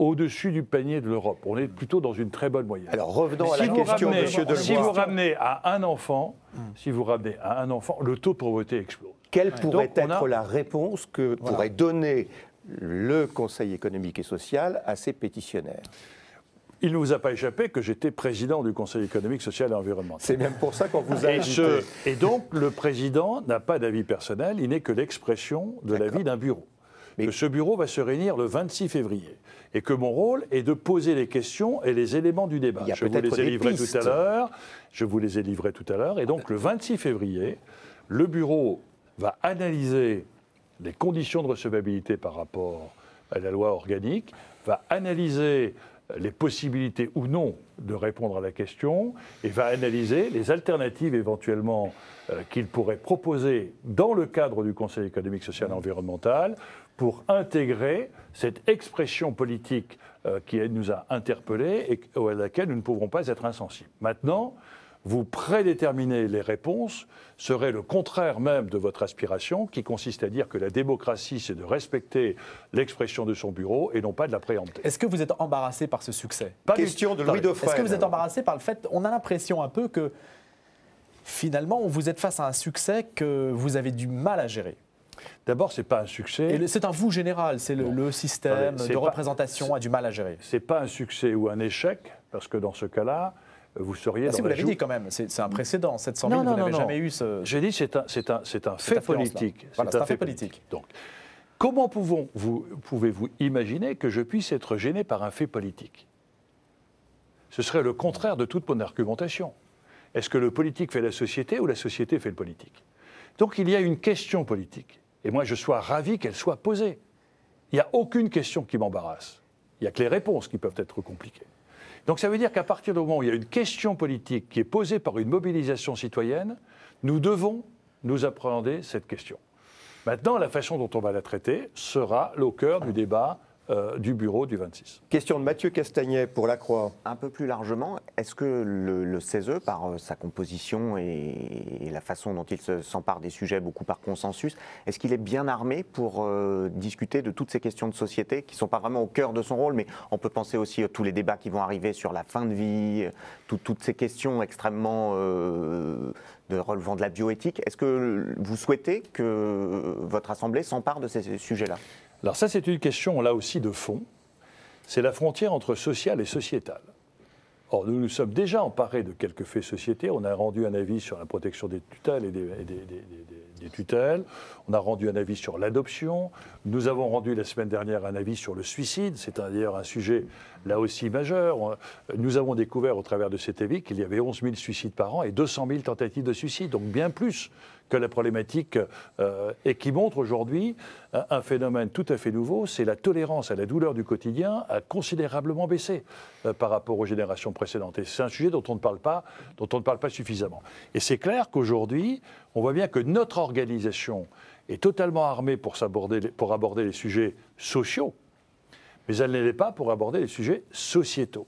au-dessus du panier de l'Europe. On est plutôt dans une très bonne moyenne. Alors revenons à la question, Si vous ramenez à un enfant, hmm. si vous ramenez à un enfant, le taux de pauvreté explose. Quelle pourrait être la réponse que pourrait donner le Conseil économique et social à ces pétitionnaires il ne vous a pas échappé que j'étais président du Conseil économique, social et environnemental. C'est même pour ça qu'on vous a et, et donc, le président n'a pas d'avis personnel, il n'est que l'expression de l'avis d'un bureau. Que ce bureau va se réunir le 26 février et que mon rôle est de poser les questions et les éléments du débat. Je vous les ai livrés tout à l'heure. Je vous les ai livrés tout à l'heure. Et donc, le 26 février, le bureau va analyser les conditions de recevabilité par rapport à la loi organique, va analyser les possibilités ou non de répondre à la question et va analyser les alternatives éventuellement euh, qu'il pourrait proposer dans le cadre du Conseil économique, social et environnemental pour intégrer cette expression politique euh, qui nous a interpellés et à laquelle nous ne pouvons pas être insensibles. Maintenant, vous prédéterminez les réponses serait le contraire même de votre aspiration, qui consiste à dire que la démocratie, c'est de respecter l'expression de son bureau et non pas de la préempter. Est-ce que vous êtes embarrassé par ce succès Pas question de Louis frère. Est-ce que vous êtes embarrassé par le fait, on a l'impression un peu que finalement, vous êtes face à un succès que vous avez du mal à gérer D'abord, ce n'est pas un succès. C'est un vous général, c'est le, système de représentation a du mal à gérer. Ce n'est pas un succès ou un échec, parce que dans ce cas-là, vous seriez. Ah, si l'avez dit quand même, c'est un précédent. 700 000, vous n'avez jamais eu ce. J'ai dit c'est un, fait politique. un, fait politique. Donc, comment pouvez-vous imaginer que je puisse être gêné par un fait politique Ce serait le contraire de toute mon argumentation. Est-ce que le politique fait la société ou la société fait le politique Donc il y a une question politique. Et moi, je sois ravi qu'elle soit posée. Il n'y a aucune question qui m'embarrasse. Il n'y a que les réponses qui peuvent être compliquées. Donc ça veut dire qu'à partir du moment où il y a une question politique qui est posée par une mobilisation citoyenne, nous devons nous appréhender cette question. Maintenant, la façon dont on va la traiter sera au cœur du débat euh, du bureau du 26. Question de Mathieu Castagnet pour la Croix. Un peu plus largement, est-ce que le, CESE, e, par euh, sa composition et, la façon dont il s'empare des sujets beaucoup par consensus, est-ce qu'il est bien armé pour euh, discuter de toutes ces questions de société qui ne sont pas vraiment au cœur de son rôle, mais on peut penser aussi à tous les débats qui vont arriver sur la fin de vie, toutes ces questions extrêmement de relevant de la bioéthique. Est-ce que vous souhaitez que votre Assemblée s'empare de ces sujets-là alors ça, c'est une question, là aussi, de fond. C'est la frontière entre social et sociétal. Or, nous nous sommes déjà emparés de quelques faits sociétés, On a rendu un avis sur la protection des tutelles et des, des tutelles. On a rendu un avis sur l'adoption. Nous avons rendu la semaine dernière un avis sur le suicide. C'est d'ailleurs un sujet là aussi majeur. Nous avons découvert au travers de cet avis qu'il y avait 11 000 suicides par an et 200 000 tentatives de suicide, donc bien plus que la problématique euh, et qui montre aujourd'hui euh, un, phénomène tout à fait nouveau, c'est la tolérance à la douleur du quotidien a considérablement baissé euh, par rapport aux générations précédentes. Et c'est un sujet dont on ne parle pas, dont on ne parle pas suffisamment. Et c'est clair qu'aujourd'hui, on voit bien que notre organisation est totalement armée pour, aborder, pour aborder les sujets sociaux, mais elle ne pas pour aborder les sujets sociétaux.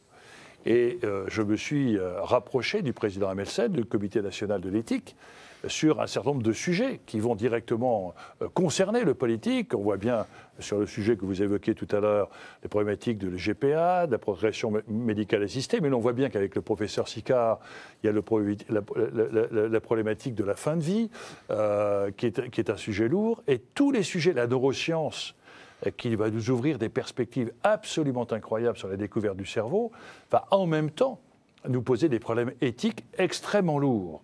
Et je me suis rapproché du président Amelsen, du Comité national de l'éthique, sur un certain nombre de sujets qui vont directement euh, concerner le politique. On voit bien sur le sujet que vous évoquiez tout à l'heure, les problématiques de GPA, de la progression médicale assistée, mais on voit bien qu'avec le professeur Sicard, il y a le, la, problématique de la fin de vie, euh, qui, est, qui, est, un sujet lourd, et tous les sujets, la neuroscience, euh, qui va nous ouvrir des perspectives absolument incroyables sur la découverte du cerveau, va en même temps nous poser des problèmes éthiques extrêmement lourds.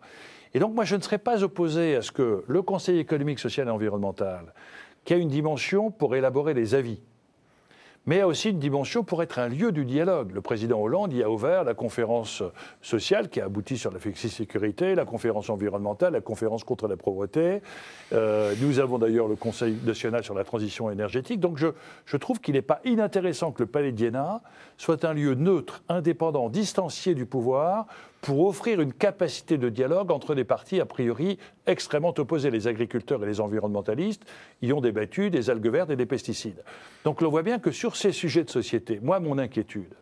Et donc moi, je ne serais pas opposé à ce que le Conseil économique, social et environnemental, qui a une dimension pour élaborer les avis, mais a aussi une dimension pour être un lieu du dialogue. Le président Hollande y a ouvert la conférence sociale qui a abouti sur la sécurité, la conférence environnementale, la conférence contre la pauvreté. Euh, nous avons d'ailleurs le Conseil national sur la transition énergétique. Donc je, je trouve qu'il n'est pas inintéressant que le Palais d'Iéna soit un lieu neutre, indépendant, distancié du pouvoir, pour offrir une capacité de dialogue entre des partis a priori extrêmement opposés. Les agriculteurs et les environnementalistes y ont débattu des algues vertes et des pesticides. Donc on voit bien que sur ces sujets de société, moi mon inquiétude,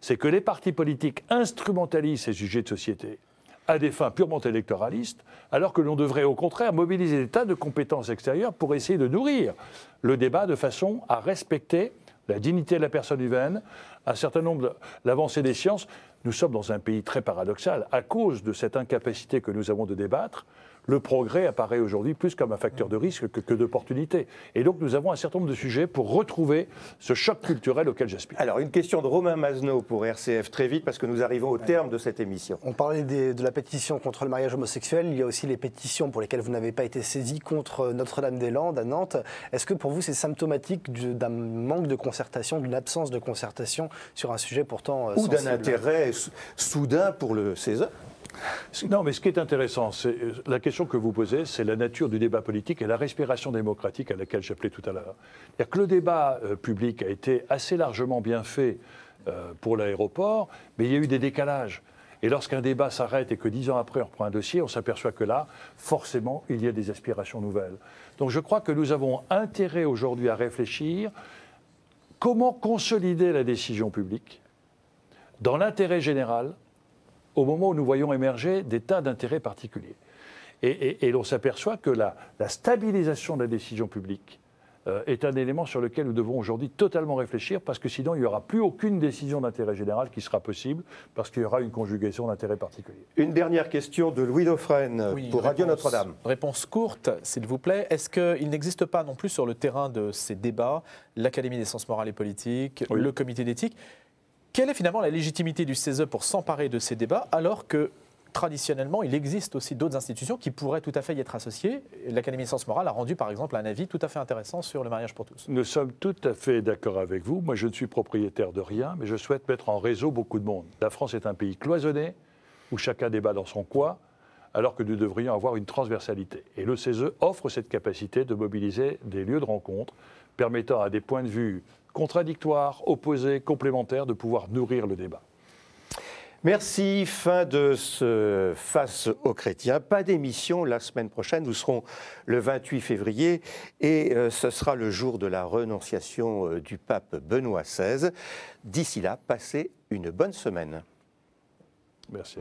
c'est que les partis politiques instrumentalisent ces sujets de société à des fins purement électoralistes, alors que l'on devrait au contraire mobiliser des tas de compétences extérieures pour essayer de nourrir le débat de façon à respecter la dignité de la personne humaine, un certain nombre l'avancée des sciences, nous sommes dans un pays très paradoxal. À cause de cette incapacité que nous avons de débattre, le progrès apparaît aujourd'hui plus comme un facteur de risque que, que d'opportunité. Et donc nous avons un certain nombre de sujets pour retrouver ce choc culturel auquel j'aspire. Alors une question de Romain Mazneau pour RCF très vite parce que nous arrivons au terme de cette émission. On parlait de la pétition contre le mariage homosexuel, il y a aussi les pétitions pour lesquelles vous n'avez pas été saisi contre Notre-Dame-des-Landes à Nantes. Est-ce que pour vous c'est symptomatique d'un manque de concertation, d'une absence de concertation sur un sujet pourtant... Euh, Ou d'un intérêt soudain pour le César non, mais ce qui est intéressant, c'est euh, la question que vous posez, c'est la nature du débat politique et la respiration démocratique à laquelle j'appelais tout à l'heure. C'est-à-dire que le débat euh, public a été assez largement bien fait euh, pour l'aéroport, mais il y a eu des décalages. Et lorsqu'un débat s'arrête et que dix ans après on reprend un dossier, on s'aperçoit que là, forcément, il y a des aspirations nouvelles. Donc je crois que nous avons intérêt aujourd'hui à réfléchir comment consolider la décision publique dans l'intérêt général au moment où nous voyons émerger des tas d'intérêts particuliers. Et, et, l'on s'aperçoit que la, stabilisation de la décision publique euh, est un élément sur lequel nous devons aujourd'hui totalement réfléchir, parce que sinon il n'y aura plus aucune décision d'intérêt général qui sera possible, parce qu'il y aura une conjugation d'intérêts particuliers. Une dernière question de Louis Dauphren pour Radio Notre-Dame. Réponse courte, s'il vous plaît. Est-ce qu'il n'existe pas non plus sur le terrain de ces débats l'Académie des sciences morales et politiques, le comité d'éthique quelle est finalement la légitimité du CESE pour s'emparer de ces débats alors que traditionnellement, il existe aussi d'autres institutions qui pourraient tout à fait y être associées. L'Académie des sciences morales a rendu par exemple un avis tout à fait intéressant sur le mariage pour tous. Nous sommes tout à fait d'accord avec vous. Moi, je ne suis propriétaire de rien, mais je souhaite mettre en réseau beaucoup de monde. La France est un pays cloisonné, où chacun débat dans son coin, alors que nous devrions avoir une transversalité. Et le CESE offre cette capacité de mobiliser des lieux de rencontre permettant à des points de vue contradictoires, opposés, complémentaires, de pouvoir nourrir le débat. Merci. Fin de ce Face aux chrétiens. Pas d'émission la semaine prochaine. Nous serons le 28 février et euh, ce sera le jour de la renonciation euh, du pape Benoît XVI. D'ici là, passez une bonne semaine. Merci.